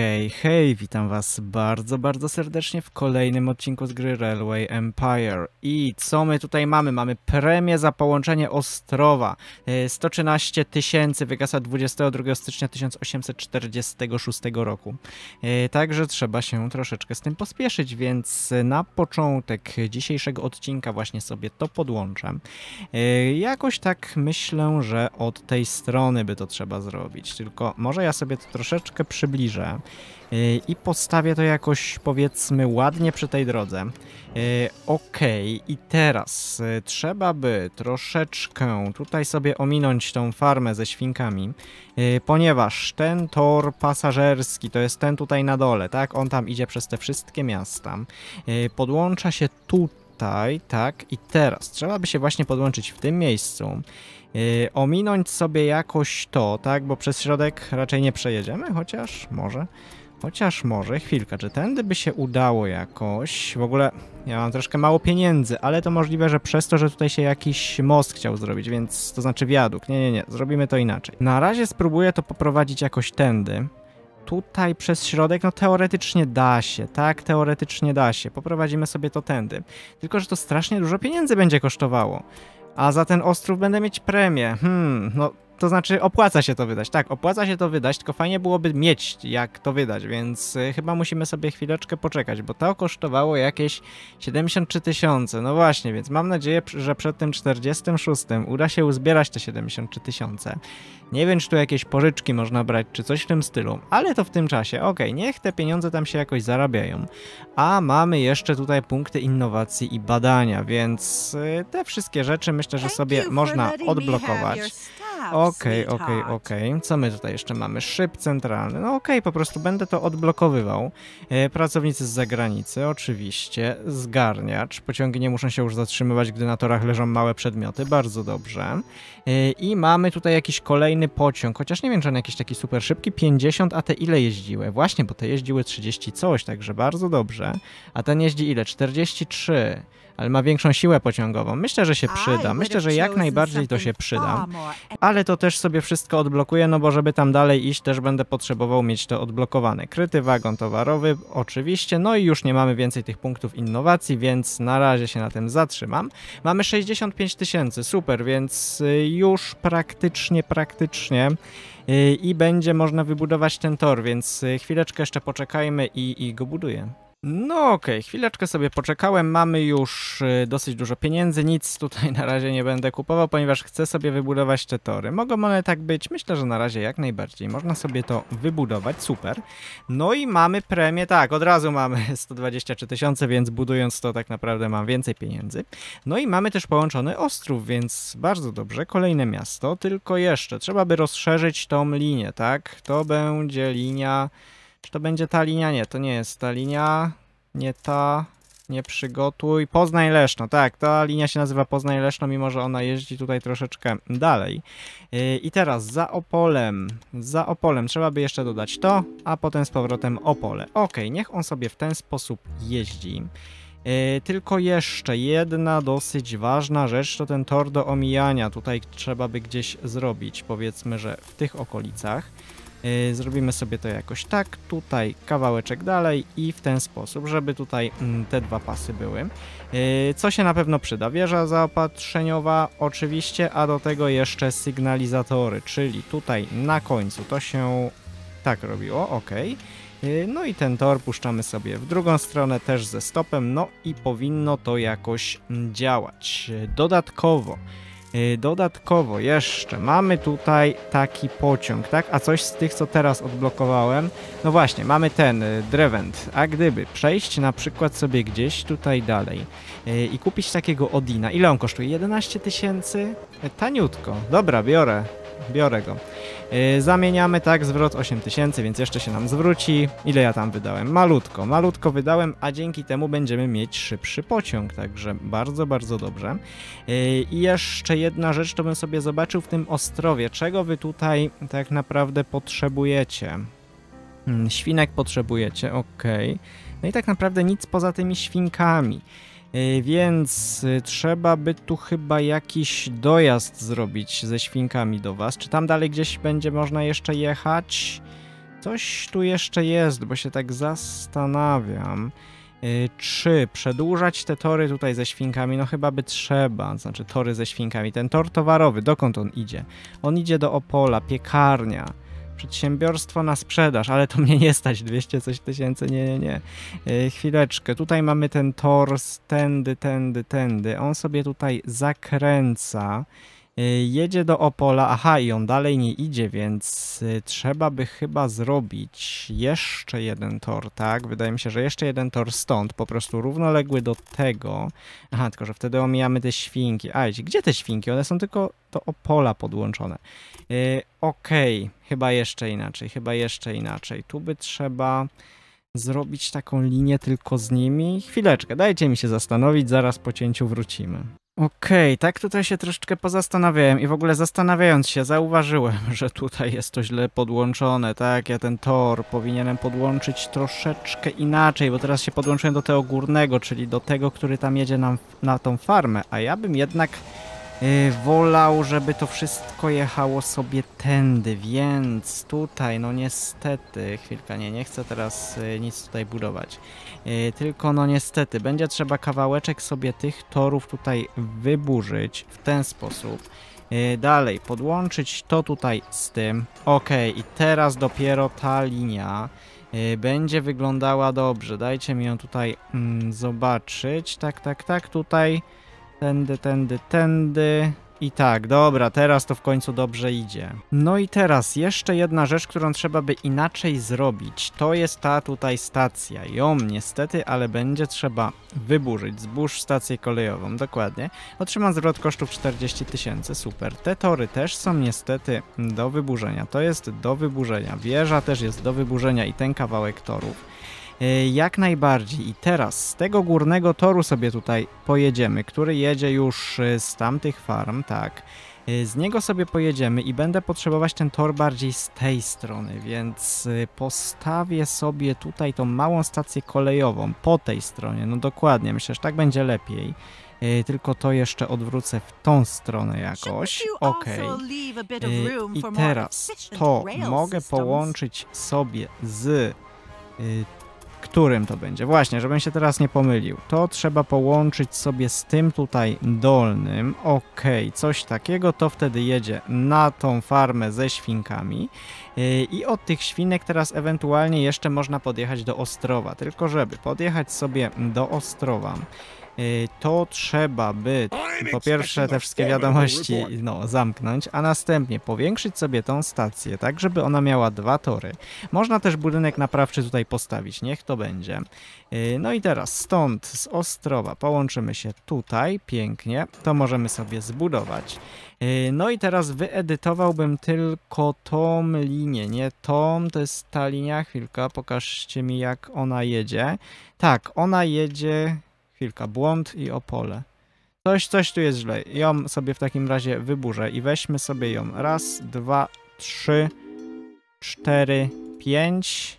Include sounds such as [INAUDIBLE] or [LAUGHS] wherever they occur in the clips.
Hej, hej, witam was bardzo, bardzo serdecznie w kolejnym odcinku z gry Railway Empire. I co my tutaj mamy? Mamy premię za połączenie Ostrowa. 113 e, tysięcy wygasa 22 stycznia 1846 roku. E, także trzeba się troszeczkę z tym pospieszyć, więc na początek dzisiejszego odcinka właśnie sobie to podłączę. E, jakoś tak myślę, że od tej strony by to trzeba zrobić, tylko może ja sobie to troszeczkę przybliżę i postawię to jakoś powiedzmy ładnie przy tej drodze. E, okej, okay, i teraz e, trzeba by troszeczkę tutaj sobie ominąć tą farmę ze świnkami, e, ponieważ ten tor pasażerski to jest ten tutaj na dole, tak? On tam idzie przez te wszystkie miasta. Podłącza się tutaj tutaj, tak, i teraz trzeba by się właśnie podłączyć w tym miejscu, yy, ominąć sobie jakoś to, tak, bo przez środek raczej nie przejedziemy, chociaż może, chociaż może, chwilkę, czy tędy by się udało jakoś, w ogóle ja mam troszkę mało pieniędzy, ale to możliwe, że przez to, że tutaj się jakiś most chciał zrobić, więc to znaczy wiadukt, nie, nie, nie, zrobimy to inaczej. Na razie spróbuję to poprowadzić jakoś tędy, tutaj przez środek, no teoretycznie da się, tak? Teoretycznie da się. Poprowadzimy sobie to tędy. Tylko, że to strasznie dużo pieniędzy będzie kosztowało. A za ten ostrów będę mieć premię. Hmm, no to znaczy opłaca się to wydać, tak, opłaca się to wydać, tylko fajnie byłoby mieć jak to wydać, więc y, chyba musimy sobie chwileczkę poczekać, bo to kosztowało jakieś 73 tysiące, no właśnie, więc mam nadzieję, że przed tym 46 uda się uzbierać te 73 tysiące. Nie wiem, czy tu jakieś pożyczki można brać, czy coś w tym stylu, ale to w tym czasie, ok, niech te pieniądze tam się jakoś zarabiają. A mamy jeszcze tutaj punkty innowacji i badania, więc y, te wszystkie rzeczy myślę, że sobie można odblokować. Okej, okej, tak. okej. Co my tutaj jeszcze mamy? Szyb centralny. No okej, okay, po prostu będę to odblokowywał. E, pracownicy z zagranicy, oczywiście. Zgarniacz. Pociągi nie muszą się już zatrzymywać, gdy na torach leżą małe przedmioty. Bardzo dobrze. E, I mamy tutaj jakiś kolejny pociąg, chociaż nie wiem, czy on jakiś taki super szybki. 50, a te ile jeździły? Właśnie, bo te jeździły 30 coś, także bardzo dobrze. A ten jeździ ile? 43 ale ma większą siłę pociągową. Myślę, że się przyda. Myślę, że jak najbardziej to się przyda. Ale to też sobie wszystko odblokuję, no bo żeby tam dalej iść, też będę potrzebował mieć to odblokowane. Kryty wagon towarowy, oczywiście. No i już nie mamy więcej tych punktów innowacji, więc na razie się na tym zatrzymam. Mamy 65 tysięcy, super, więc y, już praktycznie, praktycznie y, i będzie można wybudować ten tor, więc y, chwileczkę jeszcze poczekajmy i, i go buduję. No okej, okay. chwileczkę sobie poczekałem, mamy już y, dosyć dużo pieniędzy, nic tutaj na razie nie będę kupował, ponieważ chcę sobie wybudować te tory. Mogą one tak być, myślę, że na razie jak najbardziej, można sobie to wybudować, super. No i mamy premię, tak, od razu mamy 123 [LAUGHS] tysiące, więc budując to tak naprawdę mam więcej pieniędzy. No i mamy też połączony ostrów, więc bardzo dobrze, kolejne miasto, tylko jeszcze trzeba by rozszerzyć tą linię, tak, to będzie linia... Czy to będzie ta linia? Nie, to nie jest ta linia. Nie ta. Nie przygotuj. Poznań Leszno, tak, ta linia się nazywa Poznań Leszno, mimo że ona jeździ tutaj troszeczkę dalej. Yy, I teraz za Opolem, za Opolem trzeba by jeszcze dodać to, a potem z powrotem Opole. Ok, niech on sobie w ten sposób jeździ. Yy, tylko jeszcze jedna dosyć ważna rzecz to ten tor do omijania. Tutaj trzeba by gdzieś zrobić, powiedzmy, że w tych okolicach. Y, zrobimy sobie to jakoś tak, tutaj kawałeczek dalej i w ten sposób, żeby tutaj mm, te dwa pasy były. Y, co się na pewno przyda? Wieża zaopatrzeniowa oczywiście, a do tego jeszcze sygnalizatory, czyli tutaj na końcu to się tak robiło, ok. No i ten tor puszczamy sobie w drugą stronę też ze stopem, no i powinno to jakoś mm, działać. Dodatkowo Y, dodatkowo jeszcze mamy tutaj taki pociąg, tak? A coś z tych, co teraz odblokowałem? No właśnie, mamy ten y, Drevent. A gdyby przejść na przykład sobie gdzieś tutaj dalej y, i kupić takiego Odina, ile on kosztuje? 11 tysięcy? Taniutko. Dobra, biorę biorę go. Y, zamieniamy tak, zwrot 8000, więc jeszcze się nam zwróci. Ile ja tam wydałem? Malutko, malutko wydałem, a dzięki temu będziemy mieć szybszy pociąg, także bardzo, bardzo dobrze. Y, I jeszcze jedna rzecz, to bym sobie zobaczył w tym Ostrowie, czego wy tutaj tak naprawdę potrzebujecie. Hmm, świnek potrzebujecie, ok. No i tak naprawdę nic poza tymi świnkami. Y, więc y, trzeba by tu chyba jakiś dojazd zrobić ze świnkami do was. Czy tam dalej gdzieś będzie można jeszcze jechać? Coś tu jeszcze jest, bo się tak zastanawiam. Y, czy przedłużać te tory tutaj ze świnkami? No chyba by trzeba, znaczy tory ze świnkami. Ten tor towarowy, dokąd on idzie? On idzie do Opola, piekarnia przedsiębiorstwo na sprzedaż, ale to mnie nie stać, 200 coś tysięcy, nie, nie, nie. E, chwileczkę, tutaj mamy ten tors, tędy, tędy, tędy. On sobie tutaj zakręca. E, jedzie do Opola, aha i on dalej nie idzie, więc e, trzeba by chyba zrobić jeszcze jeden tor, tak? Wydaje mi się, że jeszcze jeden tor stąd, po prostu równoległy do tego. Aha, tylko że wtedy omijamy te świnki. A, gdzie te świnki? One są tylko do Opola podłączone. Yy, Okej, okay. chyba jeszcze inaczej, chyba jeszcze inaczej. Tu by trzeba zrobić taką linię tylko z nimi. Chwileczkę, dajcie mi się zastanowić, zaraz po cięciu wrócimy. Okej, okay, tak tutaj się troszeczkę pozastanawiałem i w ogóle zastanawiając się, zauważyłem, [LAUGHS] że tutaj jest to źle podłączone, tak? Ja ten tor powinienem podłączyć troszeczkę inaczej, bo teraz się podłączyłem do tego górnego, czyli do tego, który tam jedzie nam na tą farmę, a ja bym jednak Y, wolał, żeby to wszystko jechało sobie tędy, więc tutaj, no niestety, chwilka, nie, nie chcę teraz y, nic tutaj budować, y, tylko no niestety, będzie trzeba kawałeczek sobie tych torów tutaj wyburzyć w ten sposób, dalej, podłączyć to tutaj z tym, ok, i teraz dopiero ta linia, będzie wyglądała dobrze, dajcie mi ją tutaj mm, zobaczyć, tak, tak, tak, tutaj Tędy, tędy, tędy. I tak, dobra, teraz to w końcu dobrze idzie. No i teraz jeszcze jedna rzecz, którą trzeba by inaczej zrobić. To jest ta tutaj stacja. Ją niestety, ale będzie trzeba wyburzyć. Zburz stację kolejową, dokładnie. Otrzymam zwrot kosztów 40 tysięcy, super. Te tory też są niestety do wyburzenia. To jest do wyburzenia. Wieża też jest do wyburzenia i ten kawałek torów. E, jak najbardziej. I teraz z tego górnego toru sobie tutaj pojedziemy, który jedzie już e, z tamtych farm, tak. E, z niego sobie pojedziemy i będę potrzebować ten tor bardziej z tej strony, więc postawię sobie tutaj tą małą stację kolejową po tej stronie. No dokładnie, myślę, że tak będzie lepiej. Tylko to jeszcze odwrócę w tą stronę jakoś. Ok. I teraz to mogę połączyć sobie z którym to będzie. Właśnie, żebym się teraz nie pomylił. To trzeba połączyć sobie z tym tutaj dolnym. Ok, coś takiego, to wtedy jedzie na tą farmę ze świnkami. Yy, I od tych świnek teraz ewentualnie jeszcze można podjechać do Ostrowa. Tylko żeby podjechać sobie do Ostrowa, Y, to trzeba by po pierwsze te wszystkie wiadomości no, zamknąć, a następnie powiększyć sobie tą stację, tak żeby ona miała dwa tory. Można też budynek naprawczy tutaj postawić, niech to będzie. Y, no i teraz stąd z Ostrowa połączymy się tutaj, pięknie, to możemy sobie zbudować. Y, no i teraz wyedytowałbym tylko tą linię, nie tą, to jest ta linia, chwilka, pokażcie mi jak ona jedzie. Tak, ona jedzie Chwilka, błąd i opole. Coś, coś tu jest źle. Ją sobie w takim razie wyburzę i weźmy sobie ją. Raz, dwa, trzy, cztery, pięć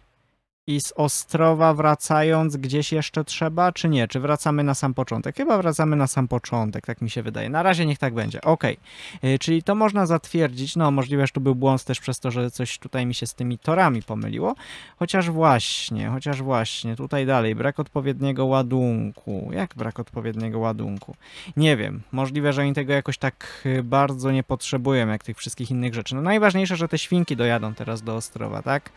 i z Ostrowa wracając gdzieś jeszcze trzeba, czy nie? Czy wracamy na sam początek? Chyba wracamy na sam początek, tak mi się wydaje. Na razie niech tak będzie. Ok, czyli to można zatwierdzić. No, możliwe, że tu był błąd też przez to, że coś tutaj mi się z tymi torami pomyliło. Chociaż właśnie, chociaż właśnie, tutaj dalej, brak odpowiedniego ładunku. Jak brak odpowiedniego ładunku? Nie wiem, możliwe, że oni tego jakoś tak y, bardzo nie potrzebują, jak tych wszystkich innych rzeczy. No, najważniejsze, że te świnki dojadą teraz do Ostrowa, tak?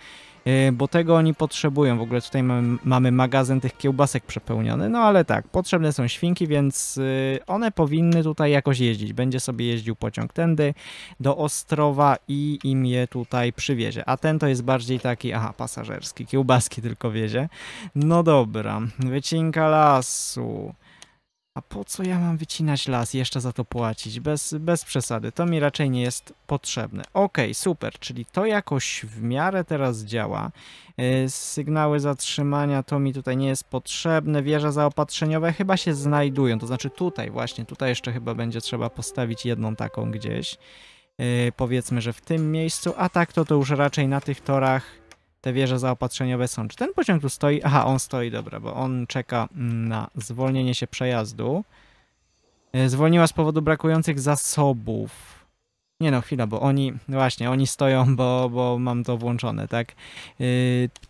Yy, bo tego oni potrzebują. W ogóle tutaj mamy, mamy magazyn tych kiełbasek przepełniony, no ale tak, potrzebne są świnki, więc yy, one powinny tutaj jakoś jeździć. Będzie sobie jeździł pociąg tędy do Ostrowa i im je tutaj przywiezie. A ten to jest bardziej taki, aha, pasażerski, kiełbaski tylko wiezie. No dobra, wycinka lasu. A po co ja mam wycinać las, jeszcze za to płacić? Bez, bez przesady, to mi raczej nie jest potrzebne. Ok, super, czyli to jakoś w miarę teraz działa. E, sygnały zatrzymania to mi tutaj nie jest potrzebne. Wieże zaopatrzeniowe chyba się znajdują, to znaczy tutaj właśnie, tutaj jeszcze chyba będzie trzeba postawić jedną taką gdzieś. E, powiedzmy, że w tym miejscu, a tak to to już raczej na tych torach te wieże zaopatrzeniowe są. Czy ten pociąg tu stoi? Aha, on stoi, dobra, bo on czeka mm, na zwolnienie się przejazdu. E, zwolniła z powodu brakujących zasobów. Nie no, chwila, bo oni, właśnie, oni stoją, bo, bo mam to włączone, tak? Yy,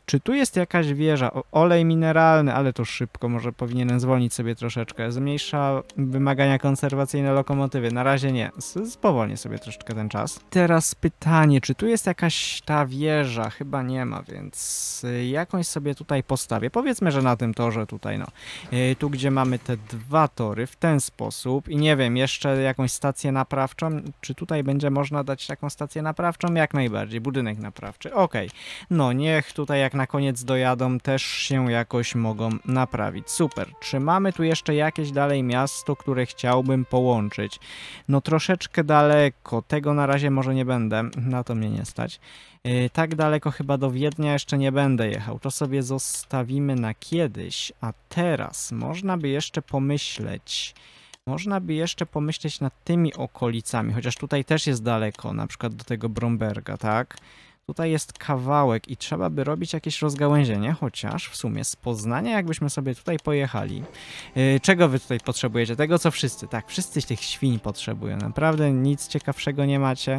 czy tu jest jakaś wieża? O, olej mineralny, ale to szybko, może powinienem zwolnić sobie troszeczkę. Zmniejsza wymagania konserwacyjne lokomotywy. Na razie nie. Spowolnię sobie troszeczkę ten czas. Teraz pytanie, czy tu jest jakaś ta wieża? Chyba nie ma, więc y, jakąś sobie tutaj postawię. Powiedzmy, że na tym torze tutaj, no. Yy, tu, gdzie mamy te dwa tory, w ten sposób i nie wiem, jeszcze jakąś stację naprawczą, czy tutaj będzie będzie można dać taką stację naprawczą, jak najbardziej, budynek naprawczy, ok. No niech tutaj jak na koniec dojadą, też się jakoś mogą naprawić, super. Czy mamy tu jeszcze jakieś dalej miasto, które chciałbym połączyć? No troszeczkę daleko, tego na razie może nie będę, na to mnie nie stać. Yy, tak daleko chyba do Wiednia jeszcze nie będę jechał, to sobie zostawimy na kiedyś, a teraz można by jeszcze pomyśleć... Można by jeszcze pomyśleć nad tymi okolicami, chociaż tutaj też jest daleko, na przykład do tego Bromberga, tak? Tutaj jest kawałek i trzeba by robić jakieś rozgałęzienie, chociaż w sumie z Poznania jakbyśmy sobie tutaj pojechali. Y, czego wy tutaj potrzebujecie? Tego co wszyscy, tak, wszyscy tych świń potrzebują, naprawdę nic ciekawszego nie macie.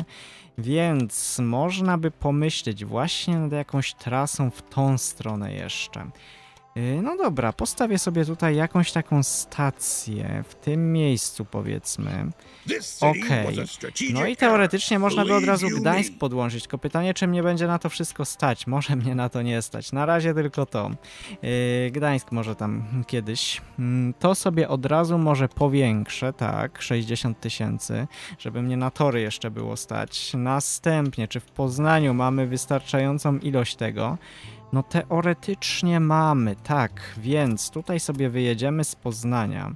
Więc można by pomyśleć właśnie nad jakąś trasą w tą stronę jeszcze. Y, no dobra, postawię sobie tutaj jakąś taką stację w tym miejscu powiedzmy. Okej. Okay. No i teoretycznie można by od razu Gdańsk podłączyć, tylko pytanie czy mnie będzie na to wszystko stać. Może mnie na to nie stać. Na razie tylko to. Y, Gdańsk może tam kiedyś. Mm, to sobie od razu może powiększę, tak, 60 tysięcy, żeby mnie na tory jeszcze było stać. Następnie, czy w Poznaniu mamy wystarczającą ilość tego? No teoretycznie mamy, tak, więc tutaj sobie wyjedziemy z Poznania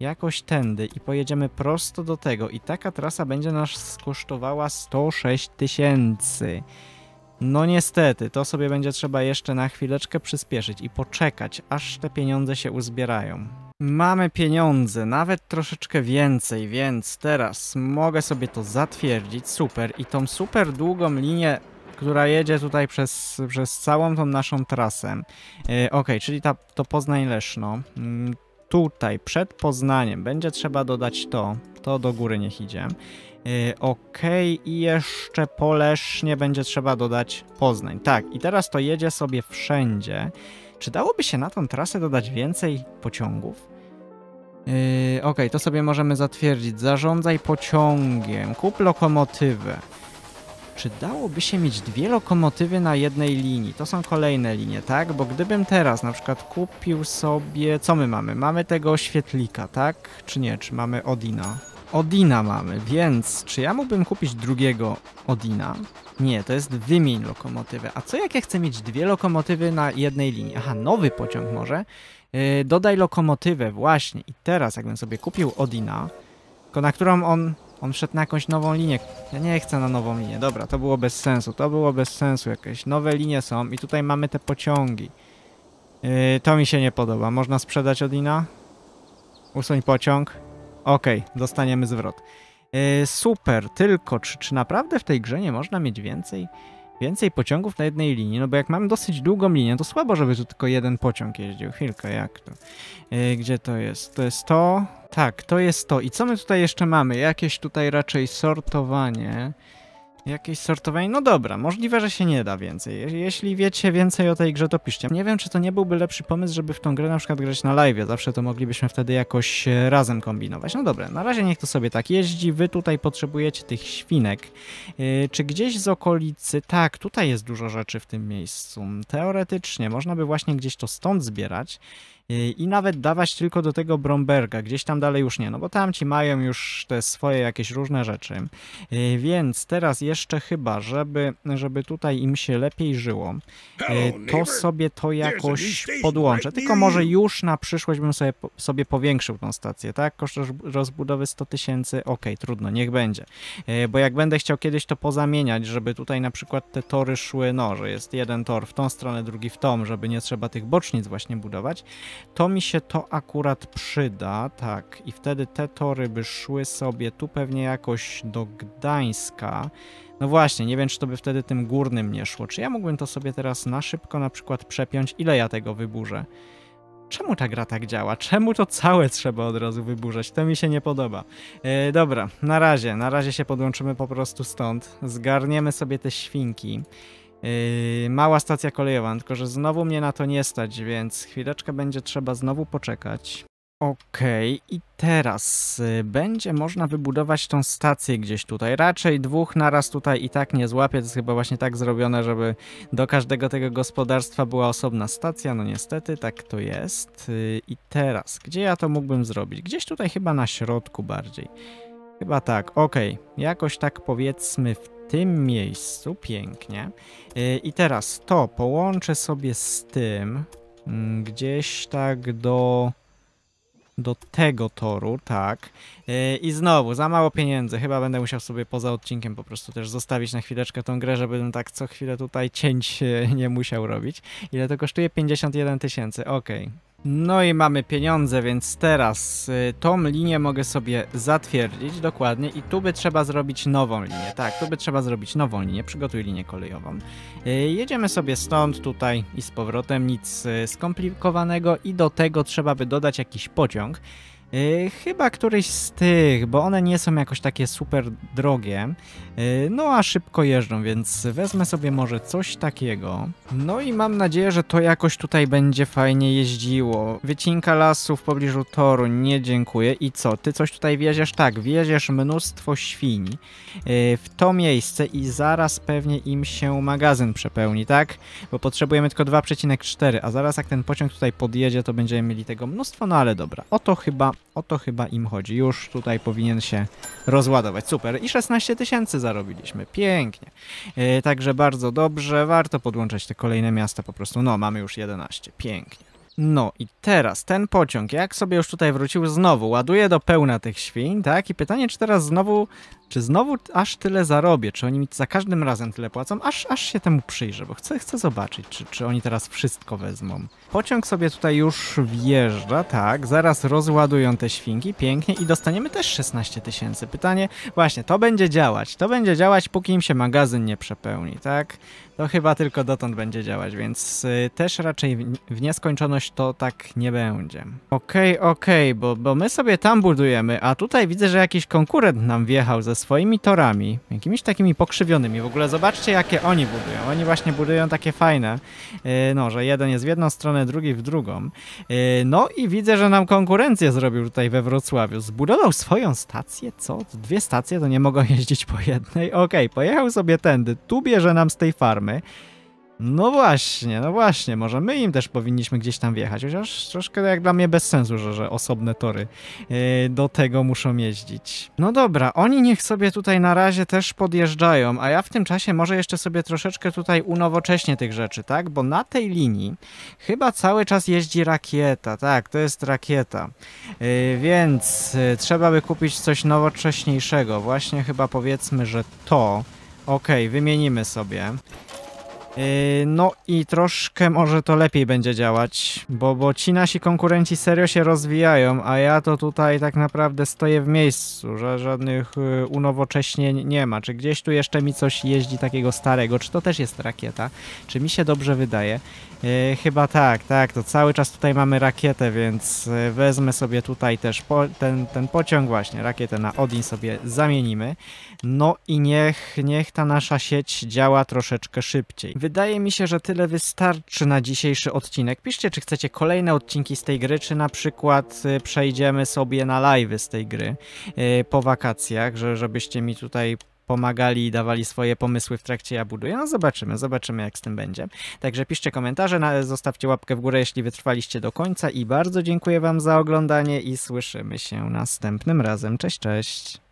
jakoś tędy i pojedziemy prosto do tego i taka trasa będzie nas kosztowała 106 tysięcy. No niestety, to sobie będzie trzeba jeszcze na chwileczkę przyspieszyć i poczekać, aż te pieniądze się uzbierają. Mamy pieniądze, nawet troszeczkę więcej, więc teraz mogę sobie to zatwierdzić, super. I tą super długą linię która jedzie tutaj przez, przez całą tą naszą trasę. E, ok, czyli ta, to Poznań-Leszno. Mm, tutaj, przed Poznaniem, będzie trzeba dodać to. To do góry niech idzie. E, ok, i jeszcze po Lesznie będzie trzeba dodać Poznań. Tak, i teraz to jedzie sobie wszędzie. Czy dałoby się na tą trasę dodać więcej pociągów? Yy, e, ok, to sobie możemy zatwierdzić. Zarządzaj pociągiem, kup lokomotywę czy dałoby się mieć dwie lokomotywy na jednej linii? To są kolejne linie, tak? Bo gdybym teraz na przykład kupił sobie... Co my mamy? Mamy tego świetlika, tak? Czy nie? Czy mamy Odina? Odina mamy, więc czy ja mógłbym kupić drugiego Odina? Nie, to jest wymień lokomotywy. A co jak ja chcę mieć dwie lokomotywy na jednej linii? Aha, nowy pociąg może? Yy, dodaj lokomotywę, właśnie. I teraz jakbym sobie kupił Odina, na którą on on wszedł na jakąś nową linię. Ja nie chcę na nową linię. Dobra, to było bez sensu. To było bez sensu. Jakieś nowe linie są i tutaj mamy te pociągi. Yy, to mi się nie podoba. Można sprzedać Odina? Usuń pociąg. Okej, okay, dostaniemy zwrot. Yy, super, tylko czy, czy naprawdę w tej grze nie można mieć więcej? więcej pociągów na jednej linii, no bo jak mam dosyć długą linię, to słabo, żeby tu tylko jeden pociąg jeździł. Chwilkę, jak to? Yy, gdzie to jest? To jest to? Tak, to jest to. I co my tutaj jeszcze mamy? Jakieś tutaj raczej sortowanie. Jakieś sortowanie? No dobra, możliwe, że się nie da więcej. Jeśli wiecie więcej o tej grze, to piszcie. Nie wiem, czy to nie byłby lepszy pomysł, żeby w tą grę na przykład grać na live. Zawsze to moglibyśmy wtedy jakoś e, razem kombinować. No dobra, na razie niech to sobie tak jeździ. Wy tutaj potrzebujecie tych świnek. Yy, czy gdzieś z okolicy? Tak, tutaj jest dużo rzeczy w tym miejscu. Teoretycznie można by właśnie gdzieś to stąd zbierać i nawet dawać tylko do tego Bromberga, gdzieś tam dalej już nie, no bo tamci mają już te swoje jakieś różne rzeczy. E, więc teraz jeszcze chyba, żeby, żeby tutaj im się lepiej żyło, e, to sobie to jakoś podłączę. Tylko może już na przyszłość bym sobie, sobie powiększył tą stację, tak? Koszt rozbudowy 100 tysięcy, ok, trudno, niech będzie. E, bo jak będę chciał kiedyś to pozamieniać, żeby tutaj na przykład te tory szły, no, że jest jeden tor w tą stronę, drugi w tą, żeby nie trzeba tych bocznic właśnie budować, to mi się to akurat przyda, tak. I wtedy te tory by szły sobie tu pewnie jakoś do Gdańska. No właśnie, nie wiem, czy to by wtedy tym górnym nie szło. Czy ja mógłbym to sobie teraz na szybko na przykład przepiąć? Ile ja tego wyburzę? Czemu ta gra tak działa? Czemu to całe trzeba od razu wyburzać? To mi się nie podoba. E, dobra, na razie, na razie się podłączymy po prostu stąd. Zgarniemy sobie te świnki. Yy, mała stacja kolejowa, tylko że znowu mnie na to nie stać, więc chwileczkę będzie trzeba znowu poczekać. Okej, okay, i teraz y, będzie można wybudować tą stację gdzieś tutaj. Raczej dwóch naraz tutaj i tak nie złapię. To jest chyba właśnie tak zrobione, żeby do każdego tego gospodarstwa była osobna stacja. No niestety, tak to jest. Yy, I teraz, gdzie ja to mógłbym zrobić? Gdzieś tutaj chyba na środku bardziej. Chyba tak, okej. Okay. Jakoś tak powiedzmy w tym miejscu, pięknie. Y, I teraz to połączę sobie z tym, mm, gdzieś tak do do tego toru, tak. Y, I znowu, za mało pieniędzy. Chyba będę musiał sobie poza odcinkiem po prostu też zostawić na chwileczkę tą grę, żebym tak co chwilę tutaj cięć [LAUGHS] nie musiał robić. Ile to kosztuje? 51 tysięcy, okej. Okay. No i mamy pieniądze, więc teraz y, tą linię mogę sobie zatwierdzić dokładnie i tu by trzeba zrobić nową linię. Tak, tu by trzeba zrobić nową linię, przygotuj linię kolejową. Y, jedziemy sobie stąd, tutaj i z powrotem, nic y, skomplikowanego i do tego trzeba by dodać jakiś pociąg. Y, chyba któryś z tych, bo one nie są jakoś takie super drogie. Y, no a szybko jeżdżą, więc wezmę sobie może coś takiego. No i mam nadzieję, że to jakoś tutaj będzie fajnie jeździło. Wycinka lasu w pobliżu toru, nie dziękuję. I co, ty coś tutaj wieziesz? Tak, wieziesz mnóstwo świni y, w to miejsce i zaraz pewnie im się magazyn przepełni, tak? Bo potrzebujemy tylko 2,4, a zaraz jak ten pociąg tutaj podjedzie, to będziemy mieli tego mnóstwo, no ale dobra. Oto chyba o to chyba im chodzi. Już tutaj powinien się rozładować. Super. I 16 tysięcy zarobiliśmy. Pięknie. Yy, także bardzo dobrze. Warto podłączać te kolejne miasta po prostu. No, mamy już 11. Pięknie. No i teraz ten pociąg, jak sobie już tutaj wrócił, znowu ładuje do pełna tych świń, tak? I pytanie, czy teraz znowu, czy znowu aż tyle zarobię, czy oni mi za każdym razem tyle płacą, aż, aż się temu przyjrzę, bo chcę, chcę zobaczyć, czy, czy oni teraz wszystko wezmą. Pociąg sobie tutaj już wjeżdża, tak? Zaraz rozładują te świnki, pięknie, i dostaniemy też 16 tysięcy. Pytanie, właśnie, to będzie działać, to będzie działać, póki im się magazyn nie przepełni, tak? To chyba tylko dotąd będzie działać, więc y, też raczej w nieskończoność to tak nie będzie. Okej, okay, okej, okay, bo, bo my sobie tam budujemy, a tutaj widzę, że jakiś konkurent nam wjechał ze swoimi torami, jakimiś takimi pokrzywionymi. W ogóle zobaczcie, jakie oni budują. Oni właśnie budują takie fajne, y, no, że jeden jest w jedną stronę, drugi w drugą. Y, no i widzę, że nam konkurencję zrobił tutaj we Wrocławiu. Zbudował swoją stację, co? Dwie stacje, to nie mogą [LAUGHS] jeździć po jednej. Okej, okay, pojechał sobie tędy. Tu bierze nam z tej farmy. No właśnie, no właśnie, może my im też powinniśmy gdzieś tam wjechać, chociaż troszkę jak dla mnie bez sensu, że, że osobne tory yy, do tego muszą jeździć. No dobra, oni niech sobie tutaj na razie też podjeżdżają, a ja w tym czasie może jeszcze sobie troszeczkę tutaj unowocześnię tych rzeczy, tak? Bo na tej linii chyba cały czas jeździ rakieta, tak, to jest rakieta. Yy, więc yy, trzeba by kupić coś nowocześniejszego, właśnie chyba powiedzmy, że to... Okej, okay, wymienimy sobie. E, no i troszkę może to lepiej będzie działać, bo, bo ci nasi konkurenci serio się rozwijają, a ja to tutaj tak naprawdę stoję w miejscu, że żadnych e, unowocześnień nie ma. Czy gdzieś tu jeszcze mi coś jeździ takiego starego? Czy to też jest rakieta? Czy mi się dobrze wydaje? Yy, chyba tak, tak, to cały czas tutaj mamy rakietę, więc wezmę sobie tutaj też po, ten, ten pociąg właśnie, rakietę na Odin sobie zamienimy. No i niech, niech ta nasza sieć działa troszeczkę szybciej. Wydaje mi się, że tyle wystarczy na dzisiejszy odcinek. Piszcie, czy chcecie kolejne odcinki z tej gry, czy na przykład y, przejdziemy sobie na live z tej gry y, po wakacjach, że, żebyście mi tutaj pomagali i dawali swoje pomysły w trakcie ja buduję. No zobaczymy, zobaczymy jak z tym będzie. Także piszcie komentarze, zostawcie łapkę w górę, jeśli wytrwaliście do końca i bardzo dziękuję Wam za oglądanie i słyszymy się następnym razem. Cześć, cześć!